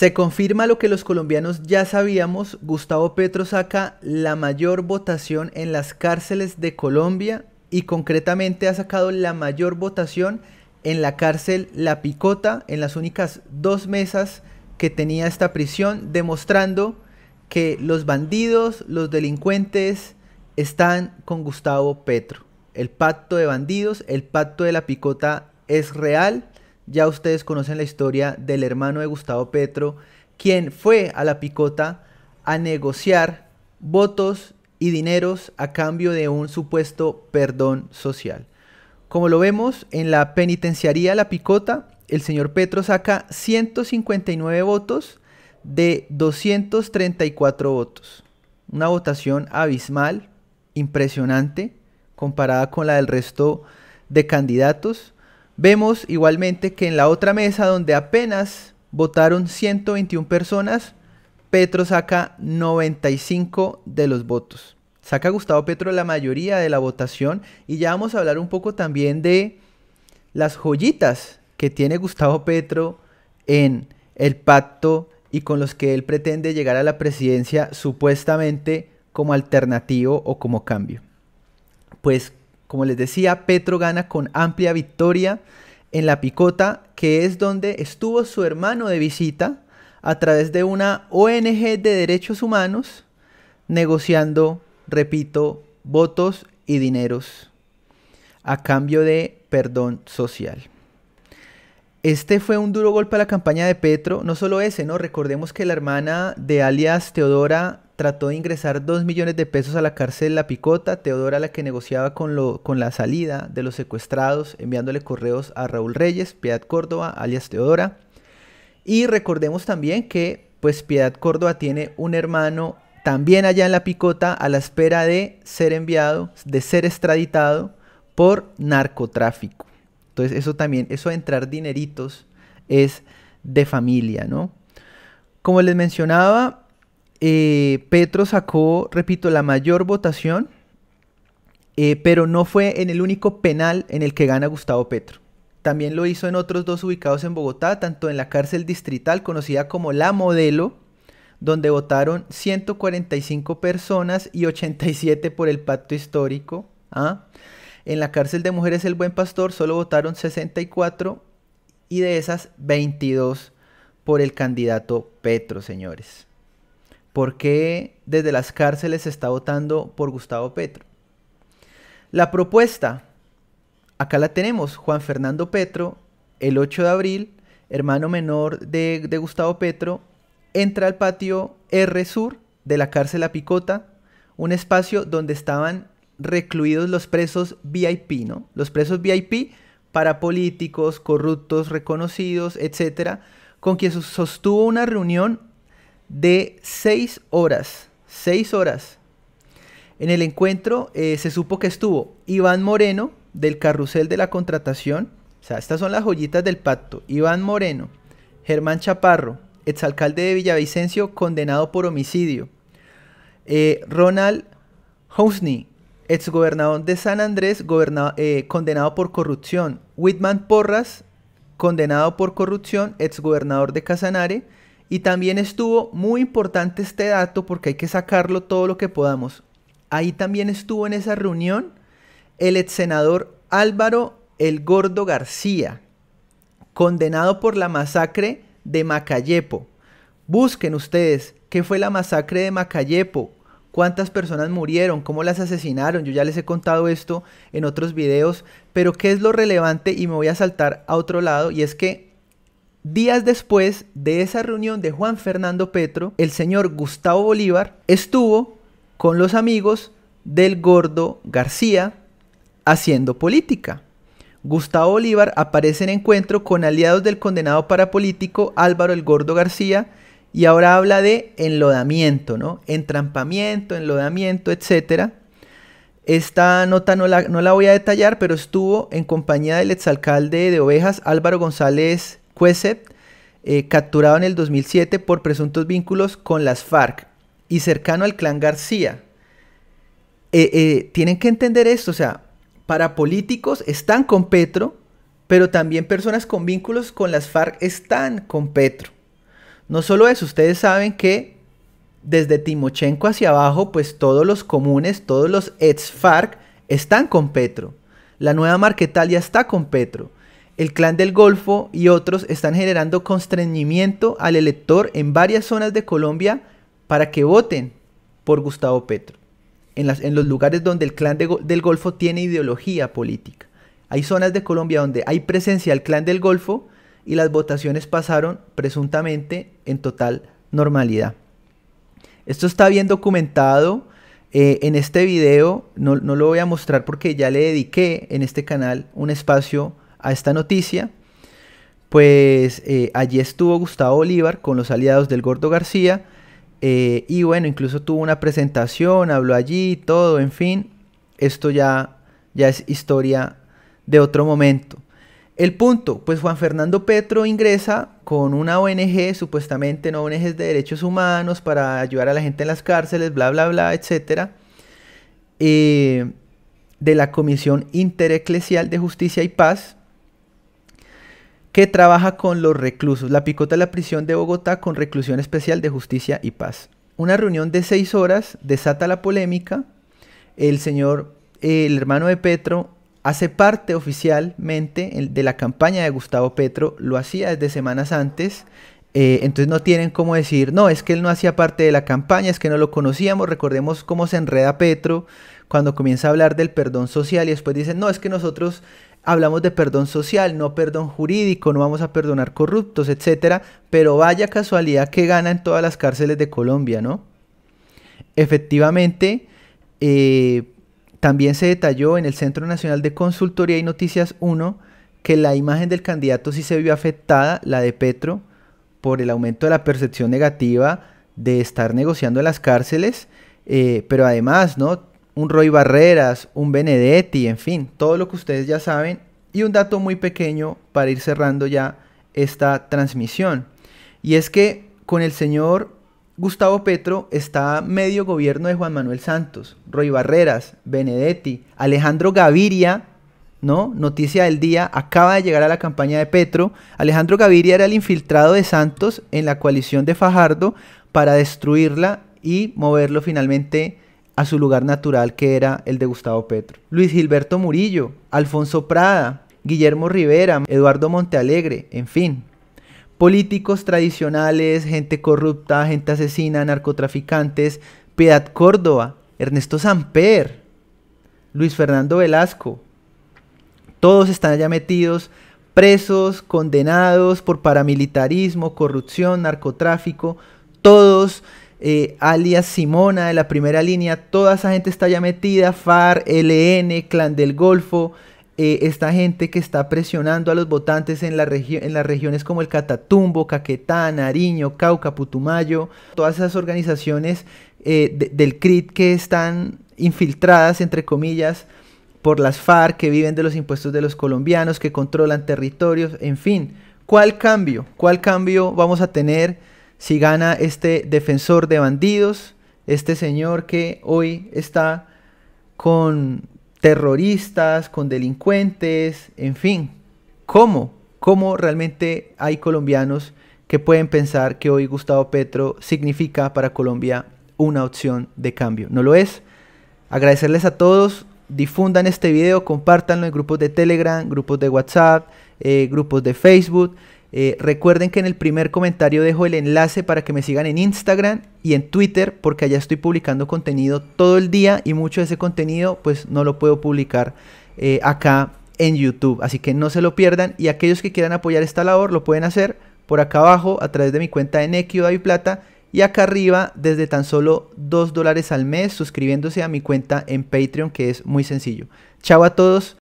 Se confirma lo que los colombianos ya sabíamos, Gustavo Petro saca la mayor votación en las cárceles de Colombia y concretamente ha sacado la mayor votación en la cárcel La Picota, en las únicas dos mesas que tenía esta prisión, demostrando que los bandidos, los delincuentes están con Gustavo Petro. El pacto de bandidos, el pacto de La Picota es real ya ustedes conocen la historia del hermano de Gustavo Petro, quien fue a la picota a negociar votos y dineros a cambio de un supuesto perdón social. Como lo vemos en la penitenciaría La Picota, el señor Petro saca 159 votos de 234 votos. Una votación abismal, impresionante, comparada con la del resto de candidatos. Vemos igualmente que en la otra mesa donde apenas votaron 121 personas, Petro saca 95 de los votos. Saca Gustavo Petro la mayoría de la votación y ya vamos a hablar un poco también de las joyitas que tiene Gustavo Petro en el pacto y con los que él pretende llegar a la presidencia supuestamente como alternativo o como cambio. Pues como les decía, Petro gana con amplia victoria en la Picota, que es donde estuvo su hermano de visita a través de una ONG de derechos humanos, negociando, repito, votos y dineros a cambio de perdón social. Este fue un duro golpe a la campaña de Petro, no solo ese, ¿no? Recordemos que la hermana de alias Teodora trató de ingresar 2 millones de pesos a la cárcel La Picota, Teodora la que negociaba con, con la salida de los secuestrados, enviándole correos a Raúl Reyes, Piedad Córdoba, alias Teodora. Y recordemos también que pues Piedad Córdoba tiene un hermano también allá en La Picota a la espera de ser enviado, de ser extraditado por narcotráfico. Entonces eso también, eso de entrar dineritos es de familia, ¿no? Como les mencionaba, eh, Petro sacó, repito, la mayor votación, eh, pero no fue en el único penal en el que gana Gustavo Petro. También lo hizo en otros dos ubicados en Bogotá, tanto en la cárcel distrital conocida como La Modelo, donde votaron 145 personas y 87 por el pacto histórico. ¿ah? En la cárcel de mujeres El Buen Pastor solo votaron 64 y de esas 22 por el candidato Petro, señores. ¿Por qué desde las cárceles se está votando por Gustavo Petro? La propuesta, acá la tenemos, Juan Fernando Petro, el 8 de abril, hermano menor de, Gustavo Petro, entra al patio R Sur de la cárcel La Picota, un espacio donde estaban recluidos los presos VIP, ¿no? Los presos VIP para políticos, corruptos, reconocidos, etcétera, con quien sostuvo una reunión de seis horas. 6 horas. En el encuentro eh, se supo que estuvo Iván Moreno del carrusel de la contratación. O sea, estas son las joyitas del pacto. Iván Moreno, Germán Chaparro, exalcalde de Villavicencio condenado por homicidio. Eh, Ronald Housney, exgobernador de San Andrés, eh, condenado por corrupción. Whitman Porras, condenado por corrupción, exgobernador de Casanare. Y también estuvo muy importante este dato porque hay que sacarlo todo lo que podamos. Ahí también estuvo en esa reunión el ex senador Álvaro El Gordo García, condenado por la masacre de Macayepo. Busquen ustedes qué fue la masacre de Macayepo, cuántas personas murieron, cómo las asesinaron. Yo ya les he contado esto en otros videos, pero qué es lo relevante y me voy a saltar a otro lado y es que Días después de esa reunión de Juan Fernando Petro, el señor Gustavo Bolívar estuvo con los amigos del gordo García haciendo política. Gustavo Bolívar aparece en encuentro con aliados del condenado parapolítico Álvaro el Gordo García y ahora habla de enlodamiento, ¿no? Entrampamiento, enlodamiento, etc. Esta nota no la, no la voy a detallar, pero estuvo en compañía del exalcalde de Ovejas Álvaro González Cueset, eh, capturado en el 2007 por presuntos vínculos con las FARC y cercano al clan García. Eh, eh, tienen que entender esto, o sea, para políticos están con Petro, pero también personas con vínculos con las FARC están con Petro. No solo eso, ustedes saben que desde Timochenko hacia abajo, pues todos los comunes, todos los ex FARC están con Petro. La nueva Marquetalia está con Petro el Clan del Golfo y otros están generando constreñimiento al elector en varias zonas de Colombia para que voten por Gustavo Petro, en, los lugares donde el Clan del Golfo tiene ideología política. Hay zonas de Colombia donde hay presencia del Clan del Golfo y las votaciones pasaron presuntamente en total normalidad. Esto está bien documentado eh, en este video, no, no, lo voy a mostrar porque ya le dediqué en este canal un espacio a esta noticia, pues eh, allí estuvo Gustavo Bolívar con los aliados del Gordo García. Eh, y bueno, incluso tuvo una presentación, habló allí, todo, en fin. Esto ya, ya es historia de otro momento. El punto, pues Juan Fernando Petro ingresa con una ONG, supuestamente no ONG de derechos humanos para ayudar a la gente en las cárceles, bla, bla, bla, etcétera, eh, de la Comisión Intereclesial de Justicia y Paz, que trabaja con los reclusos. La Picota de la Prisión de Bogotá con reclusión especial de justicia y paz. Una reunión de seis horas desata la polémica. El señor, el hermano de Petro, hace parte oficialmente de la campaña de Gustavo Petro. Lo hacía desde semanas antes. Eh, entonces no tienen cómo decir, no, es que él no hacía parte de la campaña, es que no lo conocíamos. Recordemos cómo se enreda Petro cuando comienza a hablar del perdón social y después dicen, no, es que nosotros hablamos de perdón social, no perdón jurídico, no vamos a perdonar corruptos, etcétera, pero vaya casualidad que gana en todas las cárceles de Colombia, ¿no? Efectivamente, eh, también se detalló en el Centro Nacional de Consultoría y Noticias 1 que la imagen del candidato sí se vio afectada, la de Petro, por el aumento de la percepción negativa de estar negociando en las cárceles, eh, pero además, ¿no? un Roy Barreras, un Benedetti, en fin, todo lo que ustedes ya saben. Y un dato muy pequeño para ir cerrando ya esta transmisión. Y es que con el señor Gustavo Petro está medio gobierno de Juan Manuel Santos, Roy Barreras, Benedetti, Alejandro Gaviria, ¿no? Noticia del día, acaba de llegar a la campaña de Petro. Alejandro Gaviria era el infiltrado de Santos en la coalición de Fajardo para destruirla y moverlo finalmente a su lugar natural que era el de Gustavo Petro. Luis Gilberto Murillo, Alfonso Prada, Guillermo Rivera, Eduardo Montealegre, en fin. Políticos tradicionales, gente corrupta, gente asesina, narcotraficantes, Piedad Córdoba, Ernesto Samper, Luis Fernando Velasco. Todos están allá metidos, presos, condenados por paramilitarismo, corrupción, narcotráfico. Todos eh, alias Simona de la primera línea, toda esa gente está ya metida, FAR, LN, Clan del Golfo, eh, esta gente que está presionando a los votantes en, las regiones como el Catatumbo, Caquetá, Nariño, Cauca, Putumayo, todas esas organizaciones eh, del CRIT que están infiltradas, entre comillas, por las FARC, que viven de los impuestos de los colombianos, que controlan territorios, en fin. ¿Cuál cambio? ¿Cuál cambio vamos a tener? si gana este defensor de bandidos, este señor que hoy está con terroristas, con delincuentes, en fin. ¿Cómo? ¿Cómo realmente hay colombianos que pueden pensar que hoy Gustavo Petro significa para Colombia una opción de cambio? No lo es. Agradecerles a todos, difundan este video, compártanlo en grupos de Telegram, grupos de WhatsApp, eh, grupos de Facebook. Eh, recuerden que en el primer comentario dejo el enlace para que me sigan en Instagram y en Twitter porque allá estoy publicando contenido todo el día y mucho de ese contenido pues no lo puedo publicar eh, acá en YouTube. Así que no se lo pierdan y aquellos que quieran apoyar esta labor lo pueden hacer por acá abajo a través de mi cuenta en Nekio y Plata y acá arriba desde tan solo 2 dólares al mes suscribiéndose a mi cuenta en Patreon que es muy sencillo. Chao a todos.